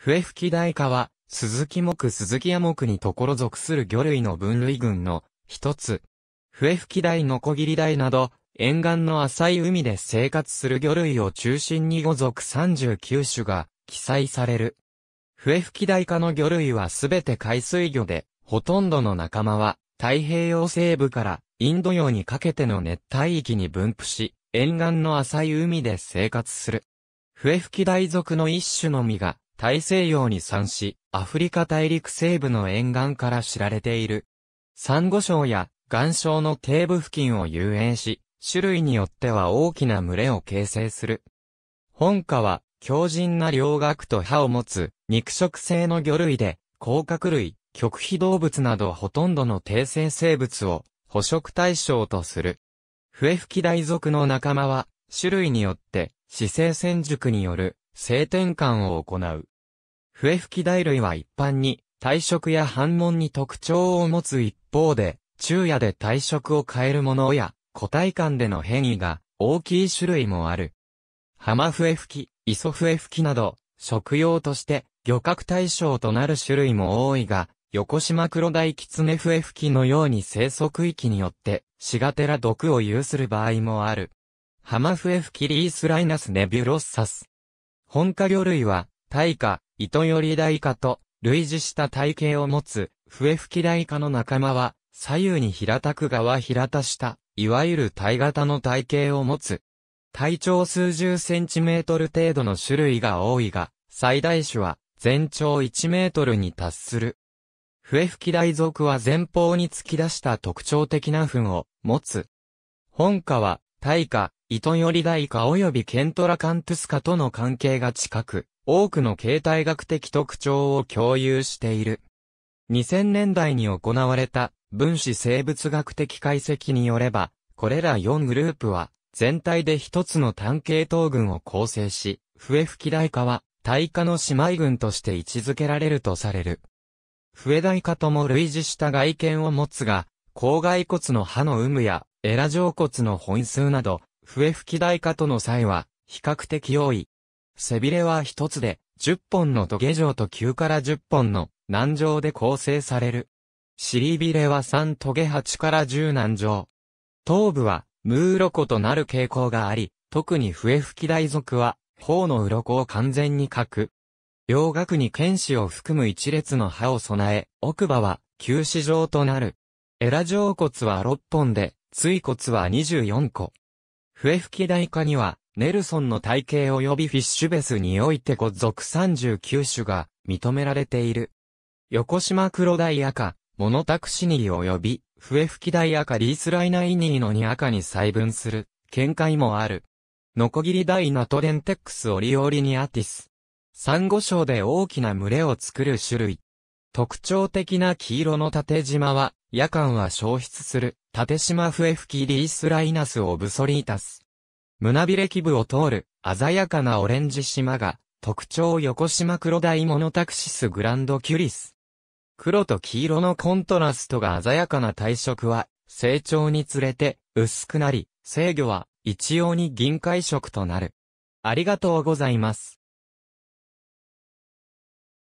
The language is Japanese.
笛吹大科は、鈴木木鈴木屋木にところ属する魚類の分類群の一つ。笛吹大のこぎり大など、沿岸の浅い海で生活する魚類を中心に5属39種が記載される。笛吹大科の魚類はすべて海水魚で、ほとんどの仲間は太平洋西部からインド洋にかけての熱帯域に分布し、沿岸の浅い海で生活する。笛吹大属の一種の実が大西洋に産し、アフリカ大陸西部の沿岸から知られている。珊瑚礁や岩礁の底部付近を遊泳し、種類によっては大きな群れを形成する。本科は強靭な両顎と歯を持つ肉食性の魚類で、甲殻類、極秘動物などほとんどの低生生物を捕食対象とする。笛吹き大族の仲間は種類によって姿勢戦術による性転換を行う。笛吹き大類は一般に、体色や反紋に特徴を持つ一方で、昼夜で体色を変えるものや、個体間での変異が大きい種類もある。浜笛吹き、磯笛吹きなど、食用として漁獲対象となる種類も多いが、横島黒大狐笛吹きのように生息域によって、シガテラ毒を有する場合もある。浜笛吹きリースライナスネビュロッサス。本科魚類は、大化、糸よりダイカと類似した体型を持つ笛吹きダイカの仲間は左右に平たく側平たしたいわゆる体型の体型を持つ。体長数十センチメートル程度の種類が多いが、最大種は全長1メートルに達する。笛吹き大属は前方に突き出した特徴的な糞を持つ。本科は、大科、イトンリり大カ及びケントラカントゥスカとの関係が近く、多くの形態学的特徴を共有している。2000年代に行われた分子生物学的解析によれば、これら4グループは全体で一つの単系統群を構成し、笛吹き大化は大化の姉妹群として位置づけられるとされる。笛大化とも類似した外見を持つが、頭外骨の歯の有無や、エラ上骨の本数など、笛吹き台化との際は、比較的多い。背びれは一つで、10本のトゲ状と9から10本の軟状で構成される。尻びれは3トゲ8から10軟状。頭部は、ムーロコとなる傾向があり、特に笛吹き大族は、頬の鱗を完全に描く。両額に剣士を含む一列の歯を備え、奥歯は、球歯状となる。エラ状骨は6本で、椎骨は24個。笛吹大下には、ネルソンの体系及びフィッシュベスにおいて5属39種が認められている。横島黒大赤、モノタクシニー及び、笛吹大赤リースライナイニーのに赤に細分する、見解もある。ノコギリ大ナトデンテックスオリオリニアティス。サンゴ礁で大きな群れを作る種類。特徴的な黄色の縦縞は、夜間は消失する、縦島フエフキリースライナスオブソリータス。胸びれ基部を通る鮮やかなオレンジ島が特徴横島黒大モノタクシスグランドキュリス。黒と黄色のコントラストが鮮やかな体色は成長につれて薄くなり、制御は一様に銀海色となる。ありがとうございます。